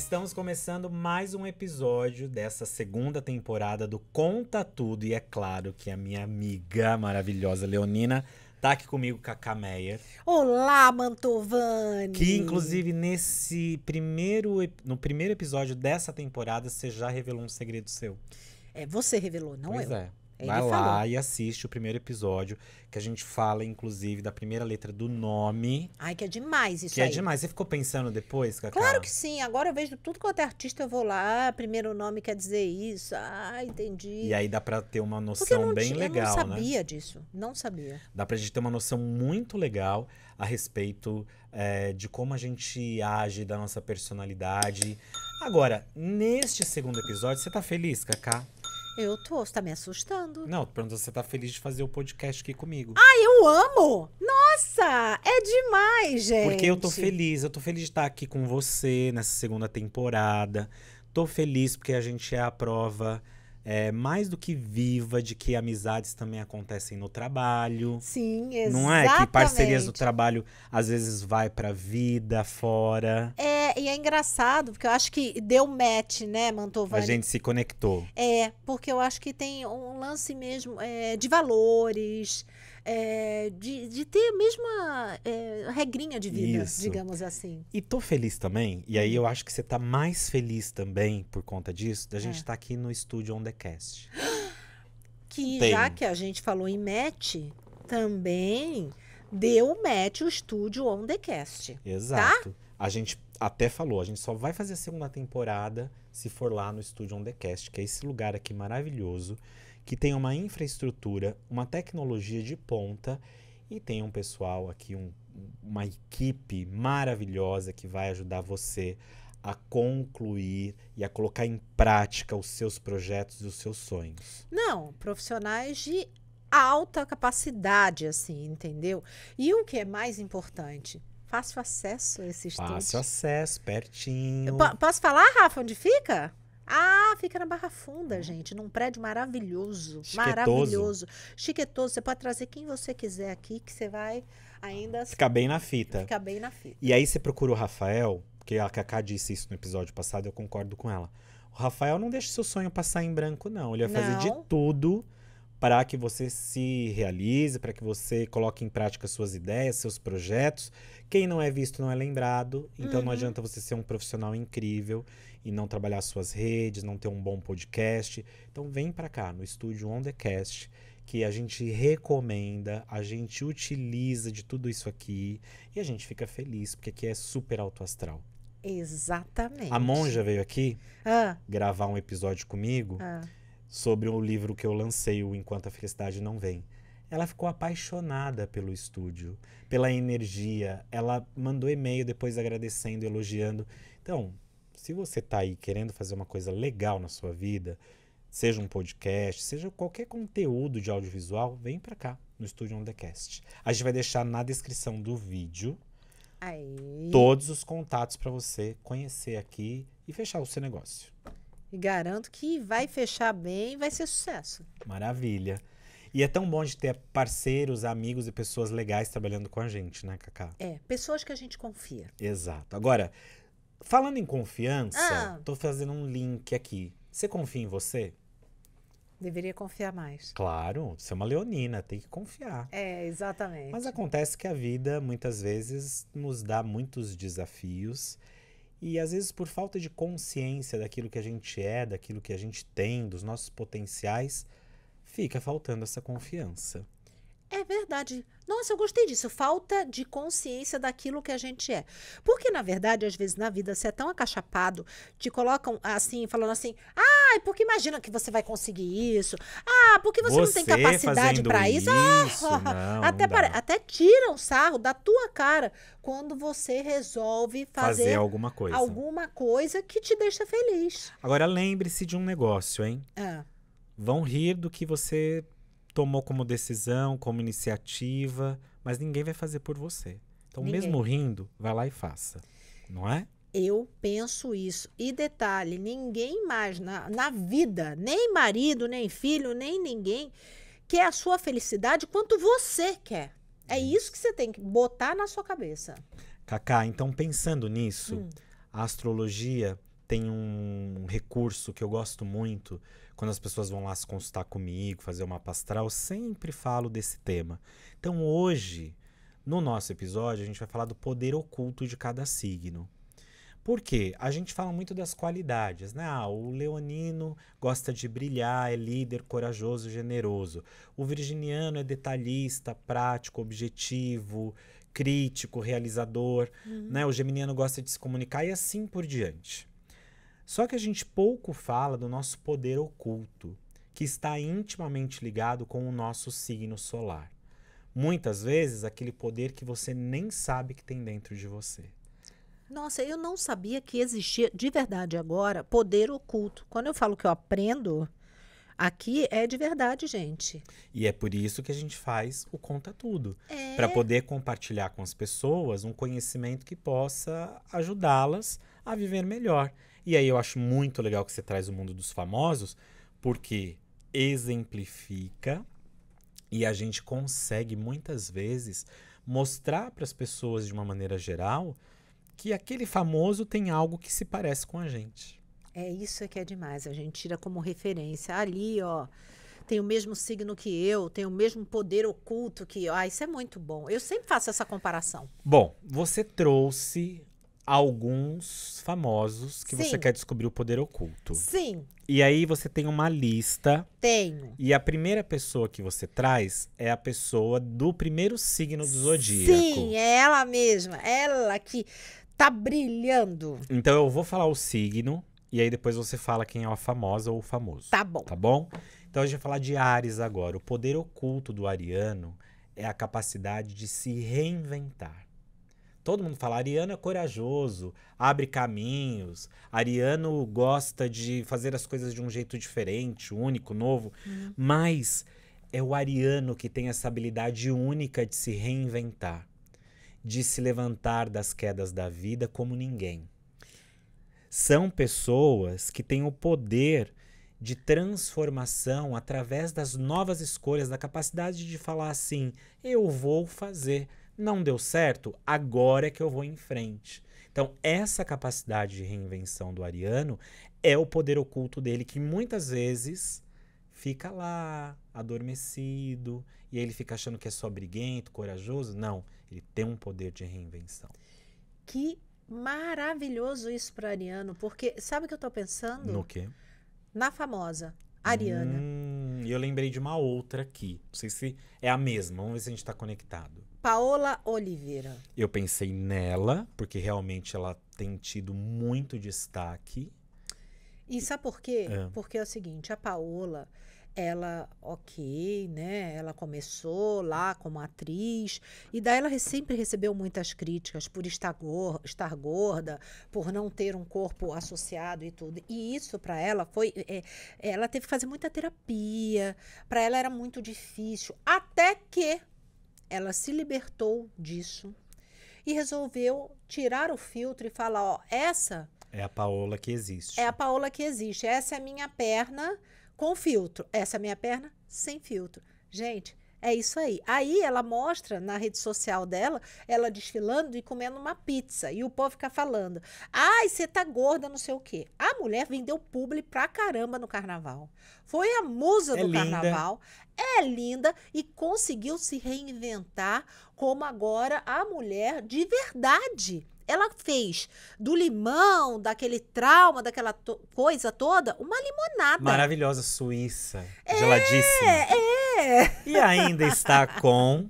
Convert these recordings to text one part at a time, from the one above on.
Estamos começando mais um episódio dessa segunda temporada do Conta Tudo. E é claro que a minha amiga maravilhosa Leonina tá aqui comigo, Cacá Meia. Olá, Mantovani! Que, inclusive, nesse primeiro, no primeiro episódio dessa temporada, você já revelou um segredo seu. É, você revelou, não pois eu. É. Ele Vai falou. lá e assiste o primeiro episódio, que a gente fala, inclusive, da primeira letra do nome. Ai, que é demais isso que é aí. Que é demais. Você ficou pensando depois, Cacá? Claro que sim. Agora eu vejo tudo quanto é artista, eu vou lá, primeiro nome quer dizer isso. Ah, entendi. E aí dá pra ter uma noção bem legal, né? Eu não sabia né? disso. Não sabia. Dá pra gente ter uma noção muito legal a respeito é, de como a gente age, da nossa personalidade. Agora, neste segundo episódio, você tá feliz, Cacá? Eu tô, você tá me assustando. Não, pronto, você tá feliz de fazer o podcast aqui comigo. Ah, eu amo! Nossa, é demais, gente! Porque eu tô feliz, eu tô feliz de estar tá aqui com você nessa segunda temporada. Tô feliz porque a gente é a prova é, mais do que viva de que amizades também acontecem no trabalho. Sim, exatamente. Não é que parcerias do trabalho às vezes vai pra vida fora. É, e é engraçado, porque eu acho que deu match, né, Mantovani? A gente se conectou. É, porque eu acho que tem um lance mesmo é, de valores, é, de, de ter a mesma é, regrinha de vida, Isso. digamos assim. E tô feliz também, e aí eu hum. acho que você tá mais feliz também por conta disso, da gente estar é. tá aqui no estúdio On The Cast. Que Tem. já que a gente falou em match, também deu match o estúdio On The Cast. Tá? Exato. Tá? A gente até falou, a gente só vai fazer a segunda temporada se for lá no estúdio On The Cast, que é esse lugar aqui maravilhoso que tem uma infraestrutura, uma tecnologia de ponta e tem um pessoal aqui, um, uma equipe maravilhosa que vai ajudar você a concluir e a colocar em prática os seus projetos e os seus sonhos. Não, profissionais de alta capacidade, assim, entendeu? E o que é mais importante? Fácil acesso a esse estudo. Fácil acesso, pertinho. Eu posso falar, Rafa, onde fica? Ah, fica na Barra Funda, hum. gente, num prédio maravilhoso. Chiquetoso. Maravilhoso. Chiquetoso. Você pode trazer quem você quiser aqui, que você vai ainda. Ficar bem na fita. Ficar bem na fita. E aí você procura o Rafael, porque a Cacá disse isso no episódio passado, eu concordo com ela. O Rafael não deixa seu sonho passar em branco, não. Ele vai fazer de tudo para que você se realize, para que você coloque em prática suas ideias, seus projetos. Quem não é visto não é lembrado, então uhum. não adianta você ser um profissional incrível e não trabalhar suas redes, não ter um bom podcast. Então vem para cá no estúdio On The Cast, que a gente recomenda, a gente utiliza de tudo isso aqui e a gente fica feliz, porque aqui é super alto astral. Exatamente. A Monja veio aqui ah. gravar um episódio comigo. Ah sobre o livro que eu lancei, o Enquanto a Felicidade Não Vem. Ela ficou apaixonada pelo estúdio, pela energia. Ela mandou e-mail depois agradecendo, elogiando. Então, se você está aí querendo fazer uma coisa legal na sua vida, seja um podcast, seja qualquer conteúdo de audiovisual, vem para cá no Estúdio On The Cast. A gente vai deixar na descrição do vídeo todos os contatos para você conhecer aqui e fechar o seu negócio. E garanto que vai fechar bem e vai ser sucesso. Maravilha. E é tão bom de ter parceiros, amigos e pessoas legais trabalhando com a gente, né, Cacá? É, pessoas que a gente confia. Exato. Agora, falando em confiança, ah. tô fazendo um link aqui. Você confia em você? Deveria confiar mais. Claro, você é uma leonina, tem que confiar. É, exatamente. Mas acontece que a vida muitas vezes nos dá muitos desafios e às vezes, por falta de consciência daquilo que a gente é, daquilo que a gente tem, dos nossos potenciais, fica faltando essa confiança. É verdade. Nossa, eu gostei disso. Falta de consciência daquilo que a gente é. Porque, na verdade, às vezes na vida você é tão acachapado, te colocam assim, falando assim: ah, porque imagina que você vai conseguir isso. Ah, porque você, você não tem capacidade para isso. isso. Ah, não, até, não até tiram sarro da tua cara quando você resolve fazer, fazer alguma coisa. Alguma coisa que te deixa feliz. Agora, lembre-se de um negócio, hein? Ah. Vão rir do que você tomou como decisão, como iniciativa, mas ninguém vai fazer por você. Então, ninguém. mesmo rindo, vai lá e faça, não é? Eu penso isso. E detalhe, ninguém mais na, na vida, nem marido, nem filho, nem ninguém, quer a sua felicidade quanto você quer. É hum. isso que você tem que botar na sua cabeça. Cacá, então pensando nisso, hum. a astrologia tem um recurso que eu gosto muito, quando as pessoas vão lá se consultar comigo, fazer uma pastral, sempre falo desse tema. Então hoje, no nosso episódio, a gente vai falar do poder oculto de cada signo. Por quê? A gente fala muito das qualidades, né? Ah, o leonino gosta de brilhar, é líder, corajoso, generoso. O virginiano é detalhista, prático, objetivo, crítico, realizador, uhum. né? O geminiano gosta de se comunicar e assim por diante. Só que a gente pouco fala do nosso poder oculto, que está intimamente ligado com o nosso signo solar. Muitas vezes, aquele poder que você nem sabe que tem dentro de você. Nossa, eu não sabia que existia de verdade agora poder oculto. Quando eu falo que eu aprendo, aqui é de verdade, gente. E é por isso que a gente faz o conta tudo, é... para poder compartilhar com as pessoas um conhecimento que possa ajudá-las a viver melhor. E aí eu acho muito legal que você traz o mundo dos famosos, porque exemplifica e a gente consegue muitas vezes mostrar para as pessoas de uma maneira geral que aquele famoso tem algo que se parece com a gente. É isso que é demais, a gente tira como referência ali, ó. Tem o mesmo signo que eu, tem o mesmo poder oculto que eu. Ah, isso é muito bom. Eu sempre faço essa comparação. Bom, você trouxe alguns famosos que Sim. você quer descobrir o poder oculto. Sim. E aí você tem uma lista. Tenho. E a primeira pessoa que você traz é a pessoa do primeiro signo do zodíaco. Sim, é ela mesma, ela que tá brilhando. Então eu vou falar o signo e aí depois você fala quem é a famosa ou o famoso. Tá bom. Tá bom? Então a gente vai falar de Ares agora. O poder oculto do ariano é a capacidade de se reinventar Todo mundo fala, Ariano é corajoso, abre caminhos, Ariano gosta de fazer as coisas de um jeito diferente, único, novo. Uhum. Mas é o Ariano que tem essa habilidade única de se reinventar, de se levantar das quedas da vida como ninguém. São pessoas que têm o poder de transformação através das novas escolhas, da capacidade de falar assim: eu vou fazer. Não deu certo? Agora é que eu vou em frente. Então, essa capacidade de reinvenção do Ariano é o poder oculto dele, que muitas vezes fica lá, adormecido, e ele fica achando que é só briguento, corajoso. Não, ele tem um poder de reinvenção. Que maravilhoso isso para Ariano, porque sabe o que eu estou pensando? No quê? Na famosa Ariana. Hum, e hum, eu lembrei de uma outra aqui. Não sei se é a mesma, vamos ver se a gente está conectado. Paola Oliveira. Eu pensei nela, porque realmente ela tem tido muito destaque. E sabe por quê? É. Porque é o seguinte, a Paola, ela, ok, né? Ela começou lá como atriz, e daí ela sempre recebeu muitas críticas por estar, estar gorda, por não ter um corpo associado e tudo. E isso para ela foi. É, ela teve que fazer muita terapia, para ela era muito difícil. Até que ela se libertou disso e resolveu tirar o filtro e falar: ó, essa. É a Paola que existe. É a Paola que existe. Essa é a minha perna com filtro. Essa é a minha perna sem filtro. Gente, é isso aí. Aí ela mostra na rede social dela, ela desfilando e comendo uma pizza. E o povo fica falando: ai, você tá gorda, não sei o quê. A mulher vendeu publi pra caramba no carnaval. Foi a musa é do linda. carnaval. É linda e conseguiu se reinventar como agora a mulher de verdade. Ela fez do limão, daquele trauma, daquela to coisa toda, uma limonada. Maravilhosa Suíça. É, geladíssima. É. E ainda está com.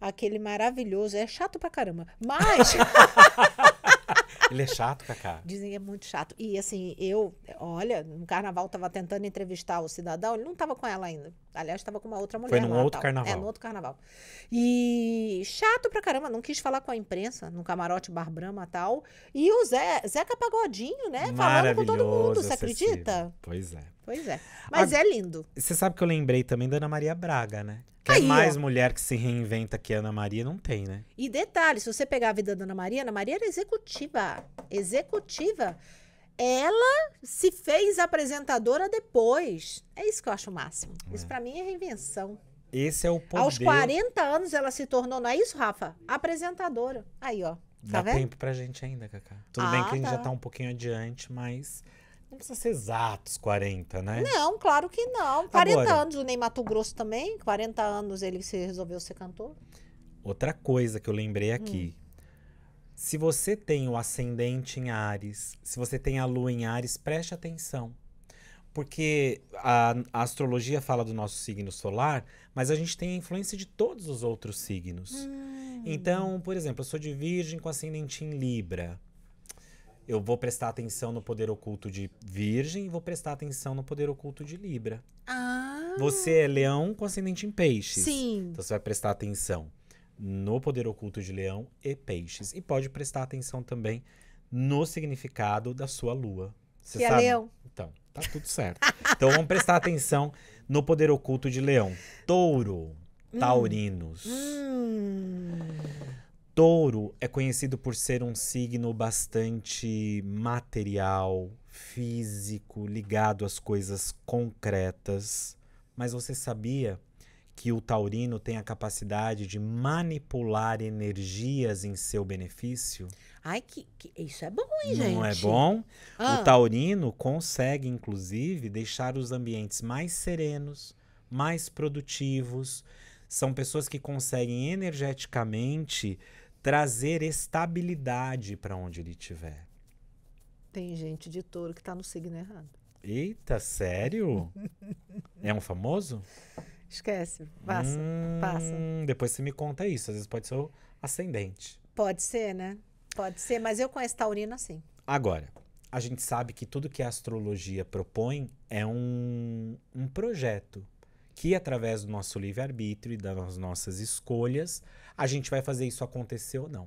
Aquele maravilhoso. É chato pra caramba. Mas. Ele é chato, Cacá. Dizem que é muito chato. E assim, eu, olha, no carnaval tava tentando entrevistar o cidadão, ele não tava com ela ainda. Aliás, tava com uma outra mulher. Foi num lá, outro tal. carnaval. É, num outro carnaval. E chato pra caramba, não quis falar com a imprensa, no camarote Bar Brahma e tal. E o Zé, Zeca Pagodinho, né? Falando com todo mundo, você acredita? Pois é. Pois é. Mas a... é lindo. Você sabe que eu lembrei também da Ana Maria Braga, né? Tá tem Aí, mais ó. mulher que se reinventa que a Ana Maria, não tem, né? E detalhe, se você pegar a vida da Ana Maria, Ana Maria era executiva. Executiva. Ela se fez apresentadora depois. É isso que eu acho o máximo. É. Isso para mim é reinvenção. Esse é o poder. Aos 40 anos ela se tornou, não é isso, Rafa? Apresentadora. Aí, ó. Tá Dá vendo? tempo pra gente ainda, Cacá. Tudo ah, bem que a gente já tá, tá um pouquinho adiante, mas não precisa ser exatos 40, né? Não, claro que não. 40 Agora, anos, o Ney Mato Grosso também. 40 anos ele se resolveu ser cantor. Outra coisa que eu lembrei aqui. Hum. Se você tem o ascendente em Ares, se você tem a lua em Ares, preste atenção. Porque a, a astrologia fala do nosso signo solar, mas a gente tem a influência de todos os outros signos. Hum. Então, por exemplo, eu sou de Virgem com ascendente em Libra eu vou prestar atenção no poder oculto de Virgem e vou prestar atenção no poder oculto de Libra. Ah. Você é leão com ascendente em peixes. Sim. Então você vai prestar atenção no poder oculto de leão e peixes. E pode prestar atenção também no significado da sua lua. Você que é sabe? é leão. Então, tá tudo certo. então vamos prestar atenção no poder oculto de leão. Touro, hum. taurinos. Hum. Touro é conhecido por ser um signo bastante material, físico, ligado às coisas concretas. Mas você sabia que o taurino tem a capacidade de manipular energias em seu benefício? Ai, que, que isso é bom, hein, gente? Não é bom? Ah. O taurino consegue, inclusive, deixar os ambientes mais serenos, mais produtivos. São pessoas que conseguem energeticamente trazer estabilidade para onde ele estiver. Tem gente de touro que está no signo errado. Eita, sério? é um famoso? Esquece, passa, hum, passa. Depois você me conta isso, às vezes pode ser o ascendente. Pode ser, né? Pode ser, mas eu conheço taurino assim. Agora, a gente sabe que tudo que a astrologia propõe é um, um projeto que através do nosso livre-arbítrio e das nossas escolhas, a gente vai fazer isso acontecer ou não.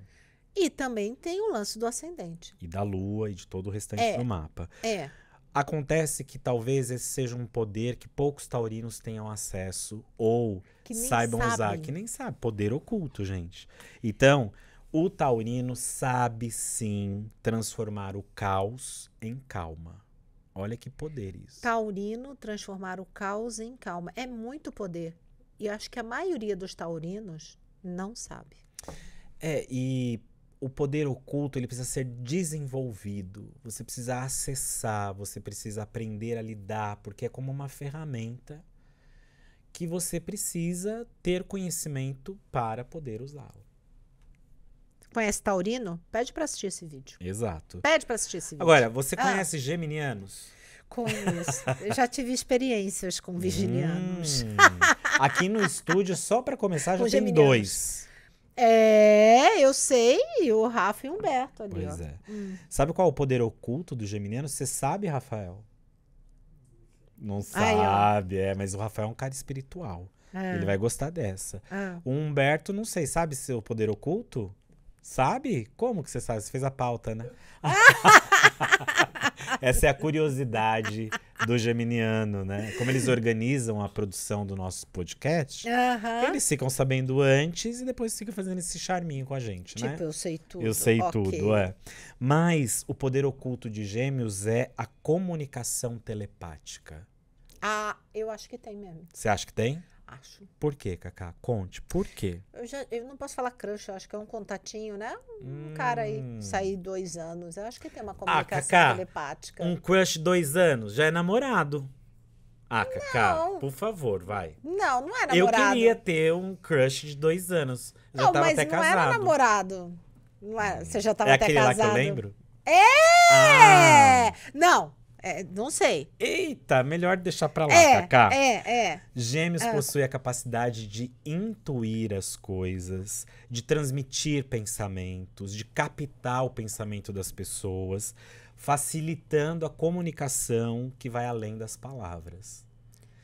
E também tem o lance do ascendente. E da lua e de todo o restante é, do mapa. É. Acontece que talvez esse seja um poder que poucos taurinos tenham acesso ou saibam sabem. usar, que nem sabe, poder oculto, gente. Então, o taurino sabe sim transformar o caos em calma. Olha que poder isso. Taurino transformar o caos em calma. É muito poder. E acho que a maioria dos taurinos não sabe. É, e o poder oculto ele precisa ser desenvolvido. Você precisa acessar, você precisa aprender a lidar, porque é como uma ferramenta que você precisa ter conhecimento para poder usá-la conhece Taurino, pede para assistir esse vídeo. Exato. Pede para assistir esse vídeo. Agora, você ah. conhece ah. geminianos? isso. Eu já tive experiências com virginianos. Hum. Aqui no estúdio, só para começar, já com tem geminianos. dois. É, eu sei, o Rafa e o Humberto ali. Pois ó. é. Hum. Sabe qual é o poder oculto do geminiano? Você sabe, Rafael? Não sabe, Ai, é, mas o Rafael é um cara espiritual. É. Ele vai gostar dessa. Ah. O Humberto, não sei, sabe seu poder oculto? Sabe? Como que você sabe? Você fez a pauta, né? Essa é a curiosidade do geminiano, né? Como eles organizam a produção do nosso podcast, eles ficam sabendo antes e depois ficam fazendo esse charminho com a gente, tipo, né? Tipo, eu sei tudo. Eu sei okay. tudo, é. Mas o poder oculto de gêmeos é a comunicação telepática. Ah, eu acho que tem mesmo. Você acha que tem? acho. Por quê, Cacá? Conte, por quê? Eu, já, eu não posso falar crush, eu acho que é um contatinho, né? Um hum. cara aí, hum. sair dois anos. Eu acho que tem uma ah, comunicação ah, Cacá, telepática. Um crush dois anos, já é namorado. Ah, Cacá, não. por favor, vai. Não, não é namorado. Eu queria ter um crush de dois anos. Eu não, mas não casado. era namorado. Não era, é, você já estava é até casado. É aquele lá que eu lembro? É! Ah. Não, é, não sei. Eita, melhor deixar pra lá, é, Cacá. É, é. Gêmeos ah. possui a capacidade de intuir as coisas, de transmitir pensamentos, de captar o pensamento das pessoas, facilitando a comunicação que vai além das palavras.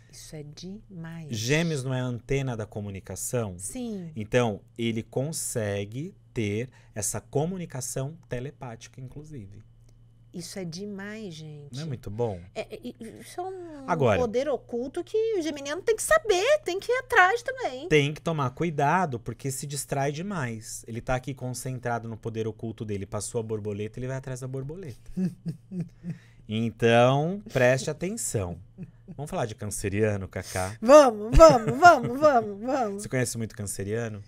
Isso é demais. Gêmeos não é a antena da comunicação? Sim. Então, ele consegue ter essa comunicação telepática, inclusive. Isso é demais, gente. Não é muito bom? É, é isso é um Agora, poder oculto que o geminiano tem que saber, tem que ir atrás também. Tem que tomar cuidado, porque se distrai demais. Ele tá aqui concentrado no poder oculto dele. Passou a borboleta, ele vai atrás da borboleta. então, preste atenção. Vamos falar de canceriano, Cacá? Vamos, vamos, vamos, vamos, vamos. Você conhece muito canceriano?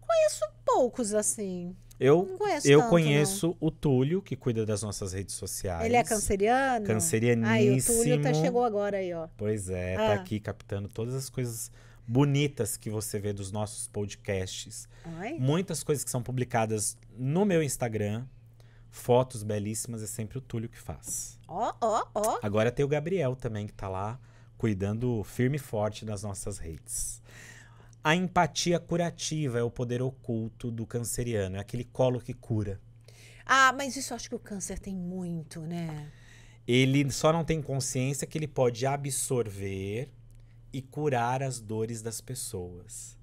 Conheço poucos, assim. Eu, conheço eu tanto, conheço não. o Túlio, que cuida das nossas redes sociais. Ele é canceriano? Cancerianíssimo. Aí o Túlio tá, chegou agora aí, ó. Pois é, tá ah. tá aqui captando todas as coisas bonitas que você vê dos nossos podcasts. Ai. Muitas coisas que são publicadas no meu Instagram. Fotos belíssimas, é sempre o Túlio que faz. Ó, ó, ó. Agora tem o Gabriel também, que tá lá cuidando firme e forte das nossas redes. A empatia curativa é o poder oculto do canceriano, é aquele colo que cura. Ah, mas isso acho que o câncer tem muito, né? Ele só não tem consciência que ele pode absorver e curar as dores das pessoas.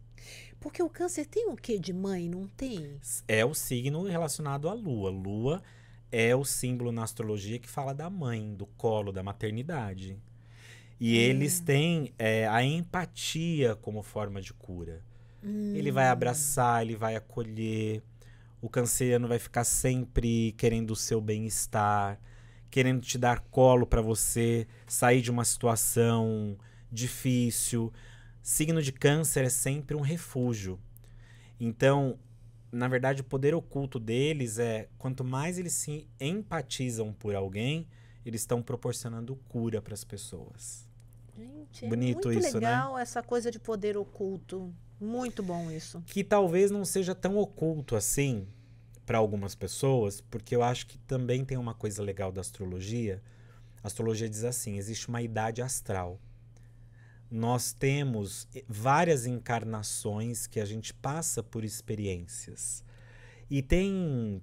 Porque o câncer tem o quê de mãe, não tem? É o signo relacionado à lua. Lua é o símbolo na astrologia que fala da mãe, do colo, da maternidade. E hum. eles é. têm é, a empatia como forma de cura. Hum. Ele vai hum. abraçar, ele vai acolher. O canceriano vai ficar sempre querendo o seu bem-estar, querendo te dar colo para você sair de uma situação difícil. Signo de câncer é sempre um refúgio. Então, na verdade, o poder oculto deles é quanto mais eles se empatizam por alguém, eles estão proporcionando cura para as pessoas. Gente, é Bonito é muito isso, né? legal né? essa coisa de poder oculto. Muito bom isso. Que talvez não seja tão oculto assim para algumas pessoas, porque eu acho que também tem uma coisa legal da astrologia. A astrologia diz assim: existe uma idade astral. Nós temos eh, várias encarnações que a gente passa por experiências. E tem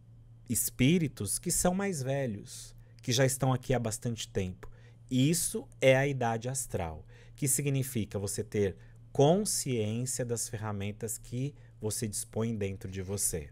espíritos que são mais velhos que já estão aqui há bastante tempo. Isso é a idade astral, que significa você ter consciência das ferramentas que você dispõe dentro de você.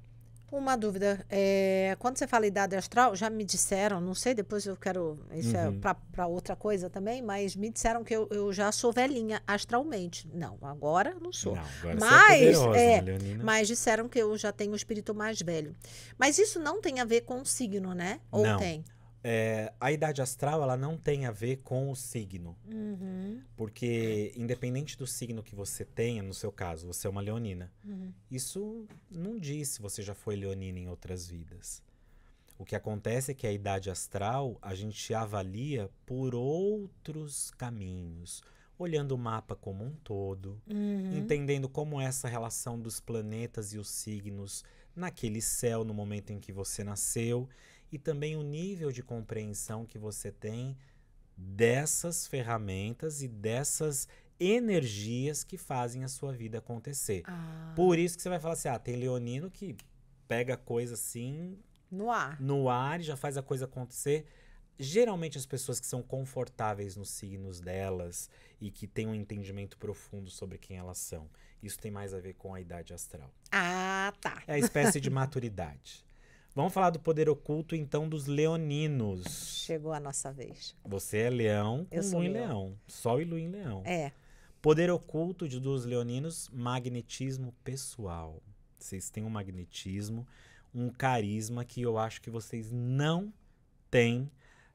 Uma dúvida. É, quando você fala idade astral, já me disseram, não sei, depois eu quero. Isso é uhum. é para outra coisa também, mas me disseram que eu, eu já sou velhinha astralmente. Não, agora não sou. Não, agora mas, você é, poderosa, é mas disseram que eu já tenho o espírito mais velho. Mas isso não tem a ver com o signo, né? Ou não. tem? É, a idade astral ela não tem a ver com o signo. Uhum. Porque, independente do signo que você tenha, no seu caso, você é uma leonina. Uhum. Isso não diz se você já foi leonina em outras vidas. O que acontece é que a idade astral a gente avalia por outros caminhos, olhando o mapa como um todo, uhum. entendendo como é essa relação dos planetas e os signos naquele céu no momento em que você nasceu e também o nível de compreensão que você tem dessas ferramentas e dessas energias que fazem a sua vida acontecer. Ah. Por isso que você vai falar assim: ah, tem leonino que pega coisa assim. No ar. No ar e já faz a coisa acontecer geralmente as pessoas que são confortáveis nos signos delas e que têm um entendimento profundo sobre quem elas são. Isso tem mais a ver com a idade astral. Ah, tá. É a espécie de maturidade. Vamos falar do poder oculto, então, dos leoninos. Chegou a nossa vez. Você é leão Eu com lua em leão. leão. Sol e lua em leão. É. Poder oculto de, dos leoninos, magnetismo pessoal. Vocês têm um magnetismo, um carisma que eu acho que vocês não têm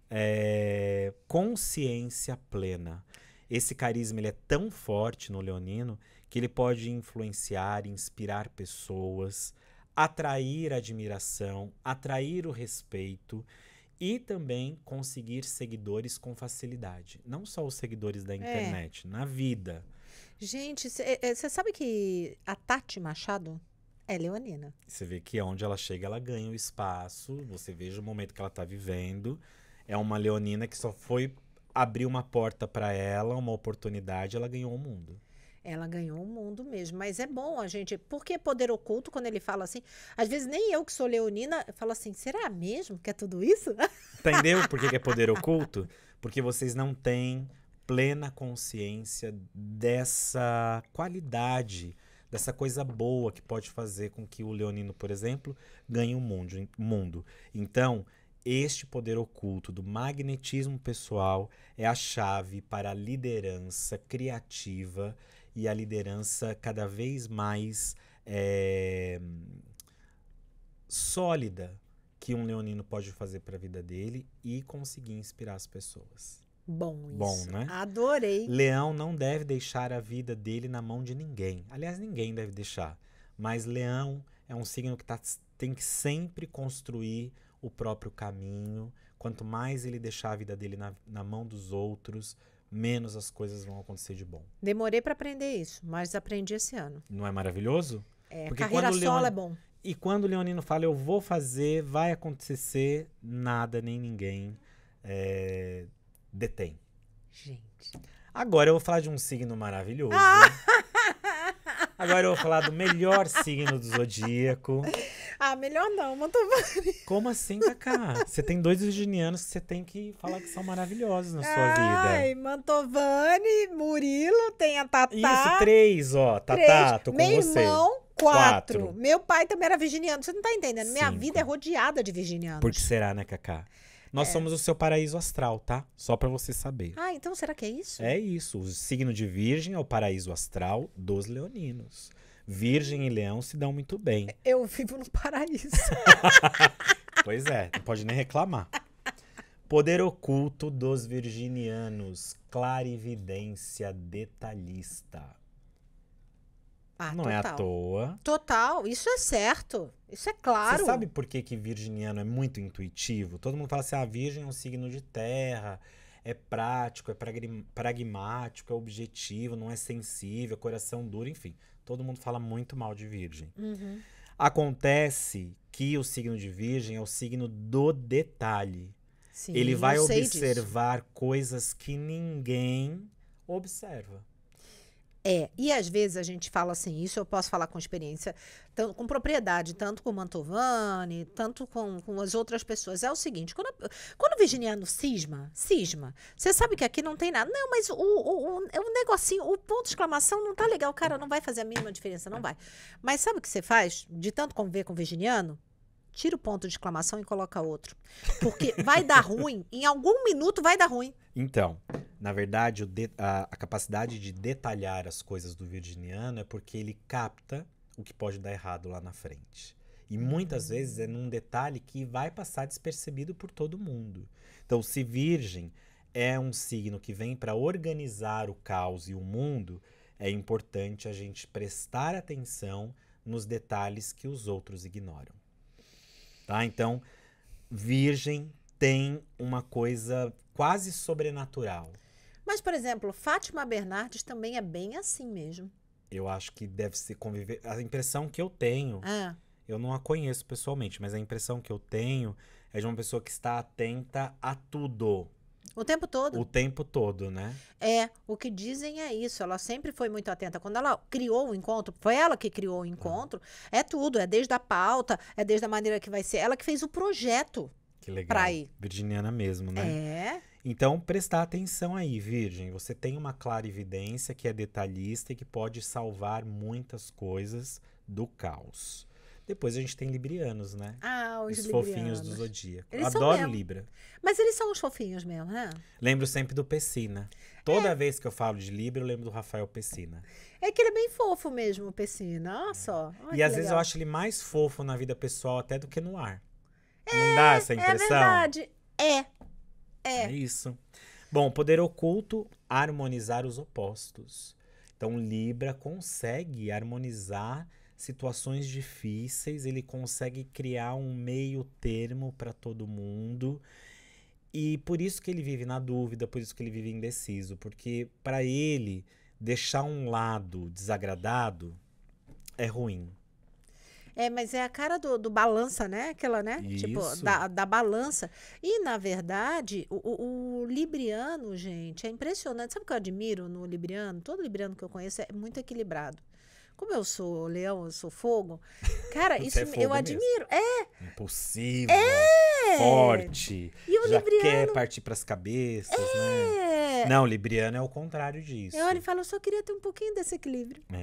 é, consciência plena. Esse carisma ele é tão forte no leonino que ele pode influenciar, inspirar pessoas, atrair admiração, atrair o respeito e também conseguir seguidores com facilidade. Não só os seguidores da é. internet, é. na vida. Gente, você é, sabe que a Tati Machado é leonina. Você vê que onde ela chega, ela ganha o espaço, você veja o momento que ela está vivendo. É uma leonina que só foi abrir uma porta para ela, uma oportunidade, ela ganhou o mundo. Ela ganhou o mundo mesmo. Mas é bom a gente. Porque é poder oculto, quando ele fala assim, às vezes nem eu que sou leonina falo assim: será mesmo que é tudo isso? Entendeu por que é poder oculto? Porque vocês não têm plena consciência dessa qualidade, dessa coisa boa que pode fazer com que o leonino, por exemplo, ganhe o mundo. mundo. Então, este poder oculto do magnetismo pessoal é a chave para a liderança criativa e a liderança cada vez mais é, sólida que um leonino pode fazer para a vida dele e conseguir inspirar as pessoas. Bom, isso. Bom, né? Adorei. Leão não deve deixar a vida dele na mão de ninguém. Aliás, ninguém deve deixar. Mas Leão é um signo que tá, tem que sempre construir o próprio caminho. Quanto mais ele deixar a vida dele na, na mão dos outros, menos as coisas vão acontecer de bom. Demorei para aprender isso, mas aprendi esse ano. Não é maravilhoso? É, Porque carreira solo Leon... é bom. E quando o Leonino fala, eu vou fazer, vai acontecer, nada nem ninguém é... detém. Gente. Agora eu vou falar de um signo maravilhoso. Ah! Agora eu vou falar do melhor signo do zodíaco. Ah, melhor não, Mantovani. Como assim, Cacá? Você tem dois virginianos que você tem que falar que são maravilhosos na sua Ai, vida. Ai, Mantovani, Murilo, tem a Tatá. Isso, três, ó. Tatá, tô com Meu você. irmão, quatro. quatro. Meu pai também era virginiano. Você não tá entendendo. Cinco. Minha vida é rodeada de virginianos. Por que será, né, Cacá? Nós é. somos o seu paraíso astral, tá? Só para você saber. Ah, então será que é isso? É isso. O signo de Virgem é o paraíso astral dos leoninos. Virgem e leão se dão muito bem. Eu vivo no paraíso. pois é, não pode nem reclamar. Poder oculto dos virginianos. Clarividência detalhista. Ah, não total. é à toa. Total, isso é certo. Isso é claro. Você sabe por que, que virginiano é muito intuitivo? Todo mundo fala assim: a ah, virgem é um signo de terra, é prático, é pragmático, é objetivo, não é sensível, é coração duro, enfim. Todo mundo fala muito mal de virgem. Uhum. Acontece que o signo de virgem é o signo do detalhe. Sim, Ele vai observar disso. coisas que ninguém observa. É, e às vezes a gente fala assim, isso eu posso falar com experiência, tanto, com propriedade, tanto com Mantovani, tanto com, com as outras pessoas. É o seguinte, quando, quando o virginiano cisma, cisma, você sabe que aqui não tem nada. Não, mas o, o, o, o negocinho, o ponto de exclamação não tá legal, cara, não vai fazer a mínima diferença, não vai. Mas sabe o que você faz? De tanto conviver com o virginiano, tira o ponto de exclamação e coloca outro. Porque vai dar ruim, em algum minuto vai dar ruim. Então, na verdade, a, a, capacidade de detalhar as coisas do virginiano é porque ele capta o que pode dar errado lá na frente. E muitas uhum. vezes é num detalhe que vai passar despercebido por todo mundo. Então, se Virgem é um signo que vem para organizar o caos e o mundo, é importante a gente prestar atenção nos detalhes que os outros ignoram. Tá? Então, virgem tem uma coisa quase sobrenatural. Mas, por exemplo, Fátima Bernardes também é bem assim mesmo. Eu acho que deve se conviver. A impressão que eu tenho, ah. eu não a conheço pessoalmente, mas a impressão que eu tenho é de uma pessoa que está atenta a tudo. O tempo todo. O tempo todo, né? É, o que dizem é isso. Ela sempre foi muito atenta. Quando ela criou o encontro, foi ela que criou o encontro. É, é tudo, é desde a pauta, é desde a maneira que vai ser. Ela que fez o projeto. Que legal. Pra ir. Virginiana mesmo, né? É. Então, prestar atenção aí, Virgem. Você tem uma clarividência que é detalhista e que pode salvar muitas coisas do caos. Depois a gente tem librianos, né? Ah, os, os fofinhos do zodíaco. Eles Adoro Libra. Mas eles são os fofinhos mesmo, né? Lembro sempre do Pessina. Toda é. vez que eu falo de Libra, eu lembro do Rafael Pessina. É que ele é bem fofo mesmo, o Pessina. Olha é. só. Olha e às legal. vezes eu acho ele mais fofo na vida pessoal até do que no ar. É, Não dá essa é impressão? É verdade. É. É. É isso. Bom, poder oculto, harmonizar os opostos. Então, Libra consegue harmonizar situações difíceis, ele consegue criar um meio termo para todo mundo. E por isso que ele vive na dúvida, por isso que ele vive indeciso, porque para ele deixar um lado desagradado é ruim. É, mas é a cara do, do balança, né? Aquela, né? Tipo, isso. Tipo, da, da balança. E, na verdade, o, o, Libriano, gente, é impressionante. Sabe o que eu admiro no Libriano? Todo Libriano que eu conheço é muito equilibrado. Como eu sou leão, eu sou fogo. Cara, isso é eu admiro. Mesmo. É. impossível É. Forte. E o já Libriano... quer partir para as cabeças, né? é. né? Não, o Libriano é o contrário disso. Eu olho e falo, eu só queria ter um pouquinho desse equilíbrio. É.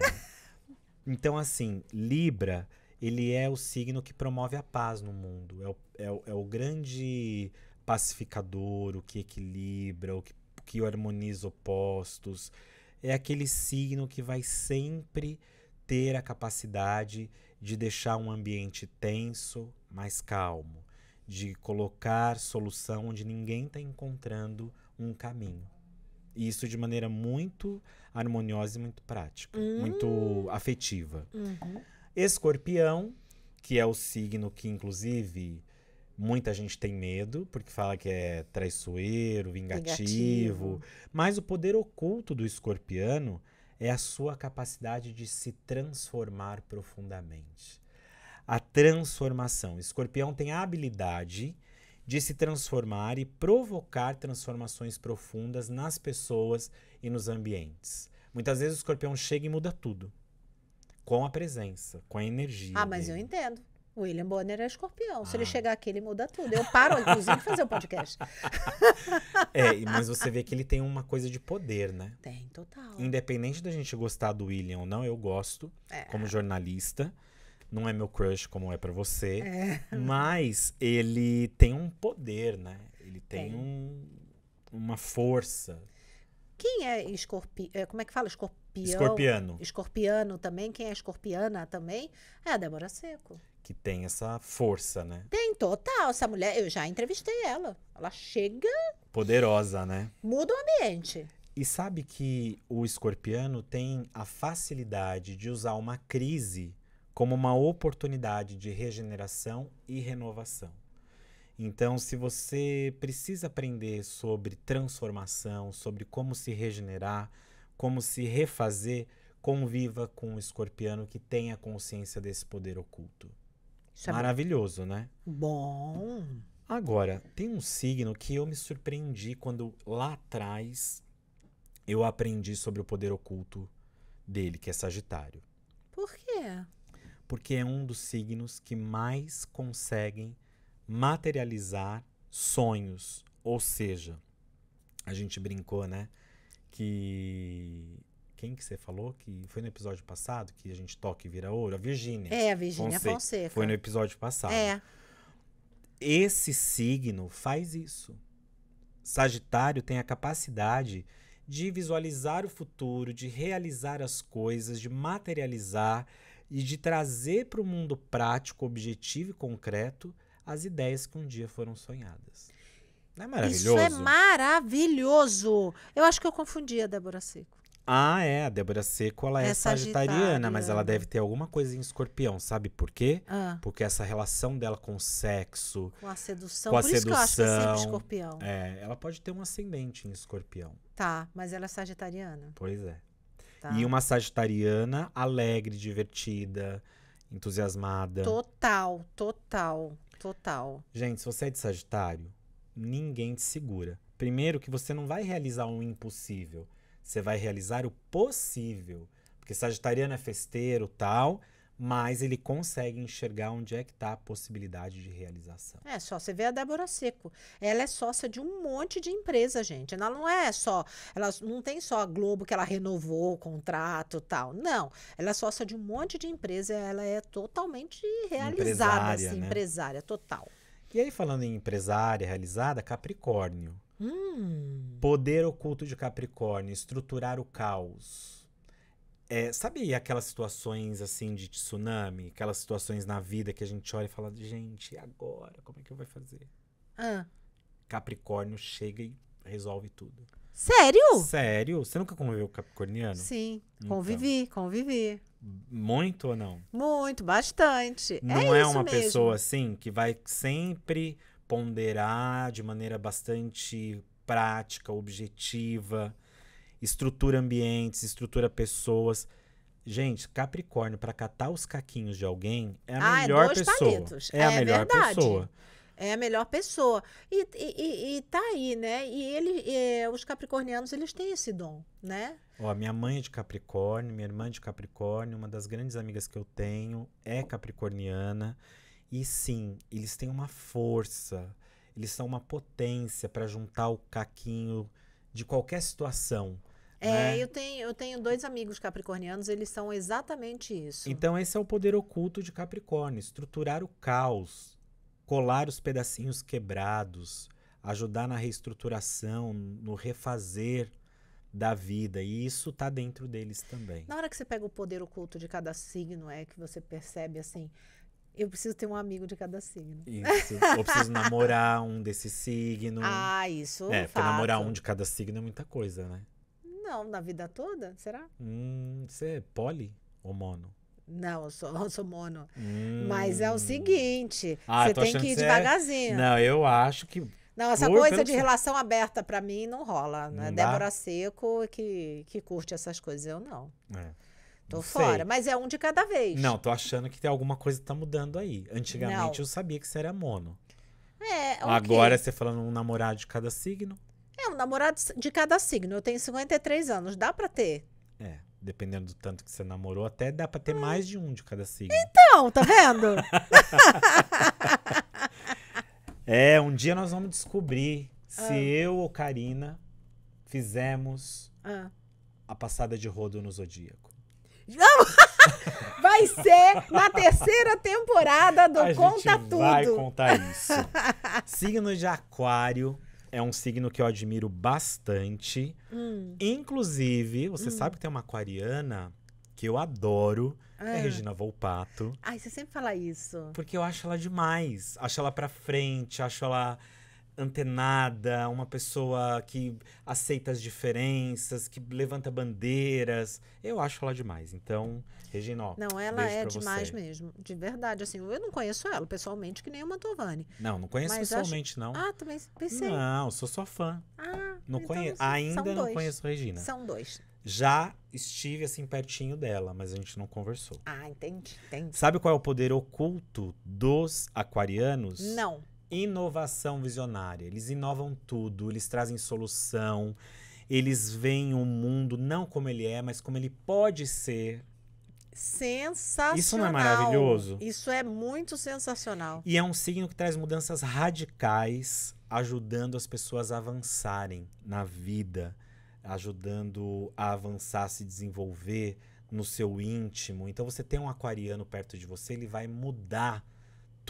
Então, assim, Libra, ele é o signo que promove a paz no mundo. É o, é o, é o grande pacificador, o que equilibra, o que, que harmoniza opostos. É aquele signo que vai sempre ter a capacidade de deixar um ambiente tenso mais calmo, de colocar solução onde ninguém está encontrando um caminho. E isso de maneira muito harmoniosa e muito prática, uhum. muito afetiva. Uhum. Escorpião, que é o signo que, inclusive, muita gente tem medo, porque fala que é traiçoeiro, vingativo. vingativo. Mas o poder oculto do escorpiano é a sua capacidade de se transformar profundamente. A transformação. Escorpião tem a habilidade de se transformar e provocar transformações profundas nas pessoas e nos ambientes. Muitas vezes o escorpião chega e muda tudo. Com a presença, com a energia. Ah, mas dele. eu entendo. William Bonner é escorpião. Ah. Se ele ah. chegar aqui, ele muda tudo. Eu paro, inclusive, de fazer o um podcast. é, mas você vê que ele tem uma coisa de poder, né? Tem, total. Independente da gente gostar do William ou não, eu gosto é. como jornalista. Não é meu crush como é para você. É. Mas ele tem um poder, né? Ele tem, tem. Um, uma força. Quem é escorpião? Eh, como é que fala? Escorpião. Escorpiano. Escorpiano também. Quem é escorpiana também é a Débora Seco. Que tem essa força, né? Tem total. Essa mulher, eu já entrevistei ela. Ela chega. Poderosa, né? Muda o ambiente. E sabe que o escorpiano tem a facilidade de usar uma crise como uma oportunidade de regeneração e renovação. Então, se você precisa aprender sobre transformação, sobre como se regenerar, como se refazer, conviva com um escorpião que tenha consciência desse poder oculto. É Maravilhoso, né? Bom. Agora, tem um signo que eu me surpreendi quando lá atrás eu aprendi sobre o poder oculto dele, que é Sagitário. Por quê? Porque é um dos signos que mais conseguem materializar sonhos. Ou seja, a gente brincou, né? Que. Quem que você falou? Que foi no episódio passado que a gente toca e vira ouro? A Virgínia. É, a Virgínia Fonseca. Fonseca. Foi no episódio passado. É. Esse signo faz isso. Sagitário tem a capacidade de visualizar o futuro, de realizar as coisas, de materializar e de trazer para o mundo prático, objetivo e concreto as ideias que um dia foram sonhadas. Não é maravilhoso? Isso é maravilhoso! Eu acho que eu confundi a Débora Seco. Ah, é. A Débora Seco, ela é, é sagitariana, sagitariana, mas ela deve ter alguma coisa em escorpião. Sabe por quê? Ah. Porque essa relação dela com o sexo... Com a sedução. Com a por sedução, isso que eu acho que é sempre escorpião. É, ela pode ter um ascendente em escorpião. Tá, mas ela é sagitariana. Pois é. Tá. E uma sagitariana alegre, divertida, entusiasmada. Total, total. Total. Gente, se você é de Sagitário, ninguém te segura. Primeiro, que você não vai realizar um impossível. Você vai realizar o possível. Porque Sagitariano é festeiro tal, mas ele consegue enxergar onde é que está a possibilidade de realização. É só você ver a Débora Seco. Ela é sócia de um monte de empresa, gente. Ela não é só, ela não tem só a Globo que ela renovou o contrato tal. Não, ela é sócia de um monte de empresa. Ela é totalmente realizada, empresária, assim, né? empresária total. E aí falando em empresária realizada, Capricórnio. Hum. Poder oculto de Capricórnio, estruturar o caos é, sabe aquelas situações assim de tsunami, aquelas situações na vida que a gente olha e fala, gente, e agora? Como é que eu vou fazer? Ah. Capricórnio chega e resolve tudo. Sério? Sério? Você nunca conviveu com capricorniano? Sim, então. convivi, convivi. Muito ou não? Muito, bastante. É não é, é uma mesmo. pessoa assim que vai sempre ponderar de maneira bastante prática, objetiva estrutura ambientes, estrutura pessoas. Gente, Capricórnio, para catar os caquinhos de alguém, é a ah, é melhor é pessoa. Palitos. É, é a melhor verdade. pessoa. É a melhor pessoa. E, e, e tá aí, né? E ele, eh, os capricornianos, eles têm esse dom, né? Ó, minha mãe é de Capricórnio, minha irmã é de Capricórnio, uma das grandes amigas que eu tenho é capricorniana. E sim, eles têm uma força, eles são uma potência para juntar o caquinho de qualquer situação. É, né? eu, tenho, eu tenho dois amigos capricornianos, eles são exatamente isso. Então, esse é o poder oculto de Capricórnio: estruturar o caos, colar os pedacinhos quebrados, ajudar na reestruturação, no refazer da vida. E isso está dentro deles também. Na hora que você pega o poder oculto de cada signo, é que você percebe assim. Eu preciso ter um amigo de cada signo. Isso. Ou preciso namorar um desse signo. Ah, isso. É, fato. namorar um de cada signo é muita coisa, né? não, na vida toda, será? Hum, você é poli ou mono? Não, eu sou, eu sou mono. Hum. Mas é o seguinte, ah, você tem que ir é- devagarzinho. É... Não, eu acho que. Não, essa Por coisa de relação aberta para mim não rola. Não é Débora Seco que, que curte essas coisas, eu não. É. Tô não fora, sei. mas é um de cada vez. Não, tô achando que tem alguma coisa que tá mudando aí. Antigamente não. eu sabia que você era mono. É, okay. Agora você falando um namorado de cada signo. É, um namorado de cada signo. Eu tenho 53 anos. Dá pra ter? É. Dependendo do tanto que você namorou, até dá pra ter hum. mais de um de cada signo. Então, tá vendo? é, um dia nós vamos descobrir se ah. eu ou Karina fizemos ah. a passada de rodo no Zodíaco. Não! Vai ser na terceira temporada do a Conta gente Tudo. Vai contar isso. Signo de Aquário é um signo que eu admiro bastante. Hum. Inclusive, você hum. sabe que tem uma aquariana que eu adoro, é ah. é a Regina Volpato. Ai, você sempre fala isso. Porque eu acho ela demais. Acho ela pra frente, acho ela antenada, uma pessoa que aceita as diferenças, que levanta bandeiras. Eu acho ela demais. Então, Regina, ó, Não, ela é demais você. mesmo. De verdade, assim, eu não conheço ela pessoalmente que nem o Mantovani Não, não conheço Mas pessoalmente acho... não. Ah, também pensei. Não, sou só fã. Ah, não então, conheço, ainda não dois. conheço Regina. São dois. Já estive assim pertinho dela, mas a gente não conversou. Ah, entendi, entendi. Sabe qual é o poder oculto dos aquarianos? Não inovação visionária. Eles inovam tudo, eles trazem solução, eles veem o mundo não como ele é, mas como ele pode ser. Sensacional. Isso não é maravilhoso? Isso é muito sensacional. E é um signo que traz mudanças radicais, ajudando as pessoas a avançarem na vida, ajudando a avançar, se desenvolver no seu íntimo. Então você tem um aquariano perto de você, ele vai mudar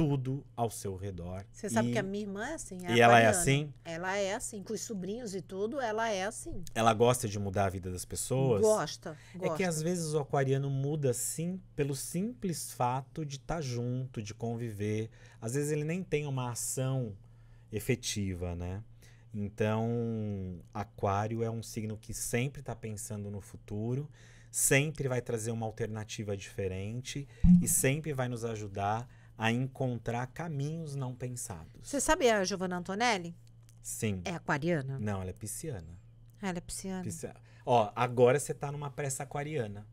tudo ao seu redor. Você sabe que a minha irmã é assim. É e ela é assim? Ela é assim. Com os sobrinhos e tudo, ela é assim. Ela gosta de mudar a vida das pessoas? Gosta. gosta. É que às vezes o aquariano muda sim pelo simples fato de estar tá junto, de conviver. Às vezes ele nem tem uma ação efetiva, né? Então, aquário é um signo que sempre está pensando no futuro, sempre vai trazer uma alternativa diferente e sempre vai nos ajudar a encontrar caminhos não pensados. Você sabe a Giovanna Antonelli? Sim. É aquariana? Não, ela é pisciana. Ah, ela é pisciana. Ó, agora você tá numa pressa aquariana.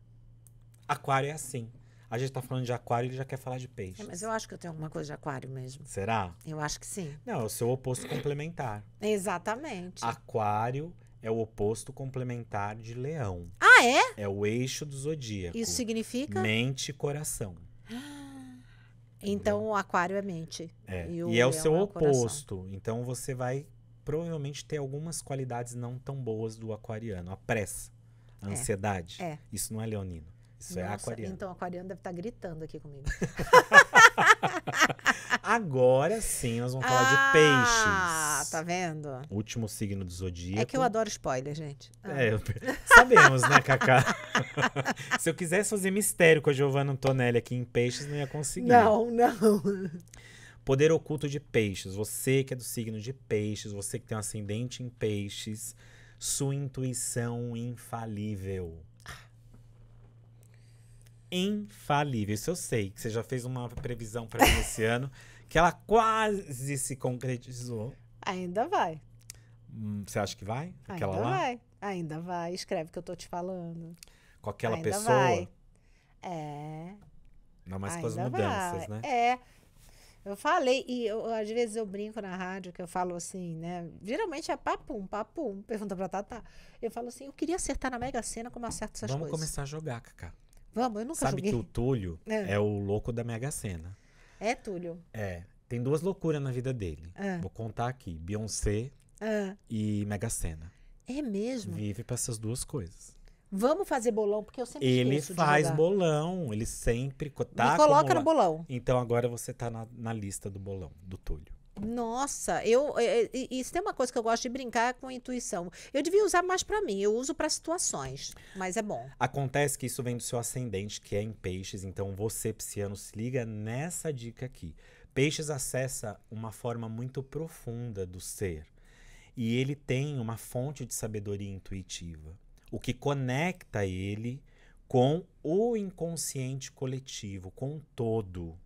Aquário é assim. A gente tá falando de aquário e ele já quer falar de peixe. É, mas eu acho que eu tenho alguma coisa de aquário mesmo. Será? Eu acho que sim. Não, é o seu oposto complementar. Exatamente. Aquário é o oposto complementar de leão. Ah, é? É o eixo do zodíaco. Isso significa? Mente e coração. Ah. Então o aquário é mente. É. E, o e é o seu é o oposto. Coração. Então você vai provavelmente ter algumas qualidades não tão boas do aquariano. A pressa, a é, ansiedade. É. Isso não é leonino. Isso é Nossa, é aquariano. Então o aquariano deve estar tá gritando aqui comigo. Agora sim nós vamos falar ah, de peixes tá vendo? Último signo do zodíaco. É que eu adoro spoiler, gente. Ah. É, sabemos, né, Cacá? Se eu quisesse fazer mistério com a Giovanna Antonelli aqui em Peixes, não ia conseguir. Não, não. Poder oculto de Peixes. Você que é do signo de Peixes, você que tem um ascendente em Peixes, sua intuição infalível infalível. Isso eu sei, que você já fez uma previsão para esse ano, que ela quase se concretizou. Ainda vai. Hum, você acha que vai? Aquela Ainda lá? vai. Ainda vai. Escreve o que eu tô te falando. Com aquela Ainda pessoa? Vai. É. Não mais Ainda com as mudanças, vai. né? É. Eu falei, e eu, às vezes eu brinco na rádio que eu falo assim, né? Geralmente é papum, papum. Pergunta pra Tatá. Eu falo assim, eu queria acertar na Mega Sena como eu acerto essas Vamos coisas. Vamos começar a jogar, Cacá. Vamos, eu nunca Sabe joguei. Sabe que o Túlio é. é. o louco da Mega Sena. É, Túlio? É. Tem duas loucuras na vida dele. Ah. Vou contar aqui: Beyoncé ah. e Mega Sena. É mesmo? Vive para essas duas coisas. Vamos fazer bolão, porque eu sempre Ele faz bolão, ele sempre. Tá Me coloca acumula. no bolão. Então agora você tá na, na lista do bolão, do Túlio. Nossa, eu é, é, isso tem uma coisa que eu gosto de brincar com intuição. Eu devia usar mais para mim, eu uso para situações, mas é bom. Acontece que isso vem do seu ascendente, que é em peixes, então você pisciano se liga nessa dica aqui. Peixes acessa uma forma muito profunda do ser e ele tem uma fonte de sabedoria intuitiva, o que conecta ele com o inconsciente coletivo, com o todo.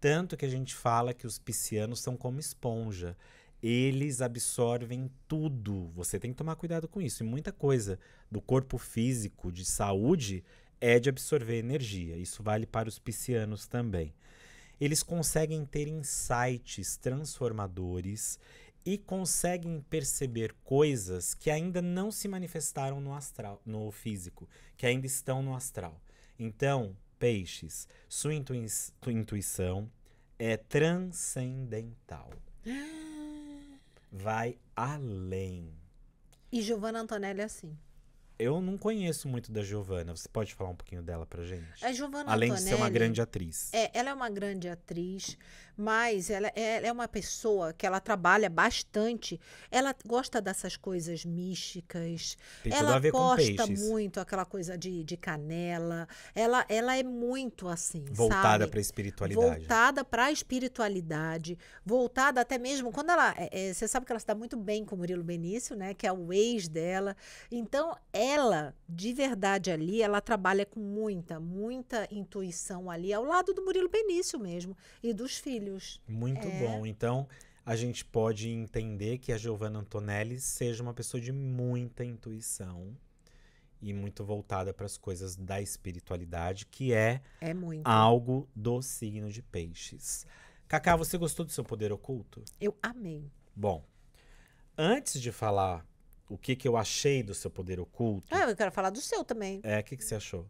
Tanto que a gente fala que os piscianos são como esponja. Eles absorvem tudo. Você tem que tomar cuidado com isso. E muita coisa do corpo físico, de saúde, é de absorver energia. Isso vale para os piscianos também eles conseguem ter insights transformadores e conseguem perceber coisas que ainda não se manifestaram no astral, no físico, que ainda estão no astral. Então, peixes, sua intui intuição é transcendental. Vai além. E Giovanna Antonelli é assim. Eu não conheço muito da Giovanna. Você pode falar um pouquinho dela pra gente? A é, Giovanna Além Antonelli, de ser uma grande atriz. É, ela é uma grande atriz, mas ela, é, ela é uma pessoa que ela trabalha bastante. Ela gosta dessas coisas místicas. Tem ela tudo a ver gosta com peixes. muito aquela coisa de, de canela. Ela, ela é muito assim, Voltada sabe? pra espiritualidade. Voltada pra espiritualidade. Voltada até mesmo... Quando ela... É, é, você sabe que ela se dá muito bem com o Murilo Benício, né? Que é o ex dela. Então, é ela, de verdade ali, ela trabalha com muita, muita intuição ali, ao lado do Murilo Benício mesmo e dos filhos. Muito é... bom. Então, a gente pode entender que a Giovanna Antonelli seja uma pessoa de muita intuição e muito voltada para as coisas da espiritualidade, que é, é algo do signo de peixes. Cacá, você gostou do seu poder oculto? Eu amei. Bom, antes de falar o que, que eu achei do seu poder oculto. Ah, eu quero falar do seu também. É, o que, que você achou?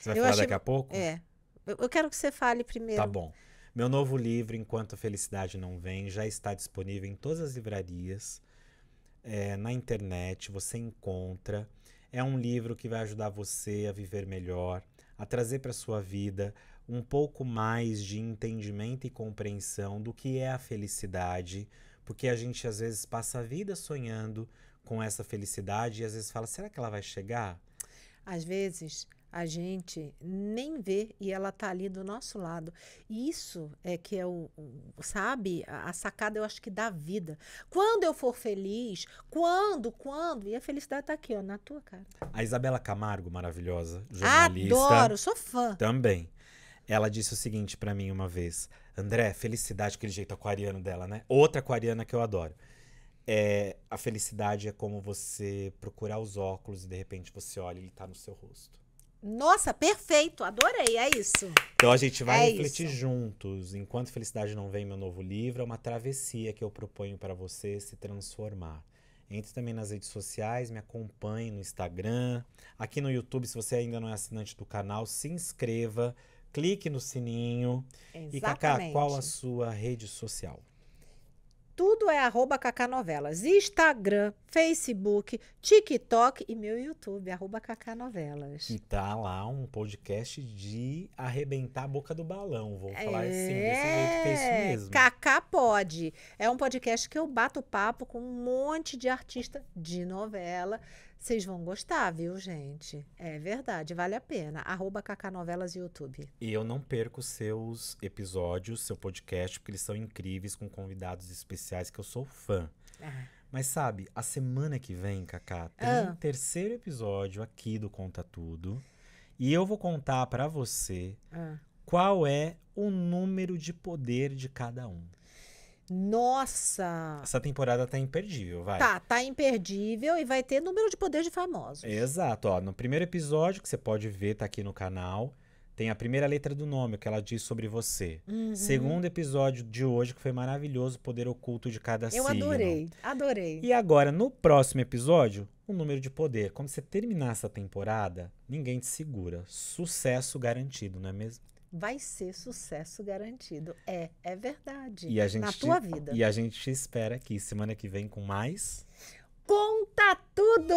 Você vai eu falar achei... daqui a pouco? É. Eu, quero que você fale primeiro. Tá bom. Meu novo livro, Enquanto a Felicidade Não Vem, já está disponível em todas as livrarias, é, na internet, você encontra. É um livro que vai ajudar você a viver melhor, a trazer para sua vida um pouco mais de entendimento e compreensão do que é a felicidade, porque a gente às vezes passa a vida sonhando com essa felicidade e às vezes fala: será que ela vai chegar? Às vezes a gente nem vê e ela tá ali do nosso lado. isso é que é o, sabe, a, a, sacada eu acho que dá vida. Quando eu for feliz, quando, quando, e a felicidade tá aqui, ó, na tua cara. A Isabela Camargo, maravilhosa, jornalista. Adoro, sou fã. Também. Ela disse o seguinte para mim uma vez: "André, felicidade aquele jeito aquariano dela, né? Outra aquariana que eu adoro é, a felicidade é como você procurar os óculos e de repente você olha e ele tá no seu rosto. Nossa, perfeito, adorei, é isso. Então a gente vai é refletir isso. juntos. Enquanto Felicidade Não Vem, meu novo livro, é uma travessia que eu proponho para você se transformar. Entre também nas redes sociais, me acompanhe no Instagram. Aqui no YouTube, se você ainda não é assinante do canal, se inscreva, clique no sininho. Exatamente. E Cacá, qual a sua rede social? Tudo é arroba cacanovelas. Instagram, Facebook, TikTok e meu YouTube, arroba cacanovelas. E tá lá um podcast de arrebentar a boca do balão. Vou é... falar assim, desse jeito que é isso é, mesmo. Cacá Pode. É um podcast que eu bato papo com um monte de artista de novela vocês vão gostar, viu, gente? É verdade, vale a pena. Arroba Cacanovelas YouTube. E eu não perco seus episódios, seu podcast, porque eles são incríveis, com convidados especiais que eu sou fã. Ah. Mas sabe, a semana que vem, Cacá, tem ah. um terceiro episódio aqui do Conta Tudo. E eu vou contar para você ah. qual é o número de poder de cada um. Nossa! Essa temporada tá imperdível, vai. Tá, tá imperdível e vai ter número de poder de famosos. Exato, ó. No primeiro episódio, que você pode ver, tá aqui no canal, tem a primeira letra do nome, que ela diz sobre você. Uhum. Segundo episódio de hoje, que foi maravilhoso, o poder oculto de cada Eu signo. Eu adorei, adorei. E agora, no próximo episódio, o número de poder. Quando você terminar essa temporada, ninguém te segura. Sucesso garantido, não é mesmo? vai ser sucesso garantido. É, é verdade. E a gente na tua vida. E a gente te espera aqui semana que vem com mais. Conta tudo!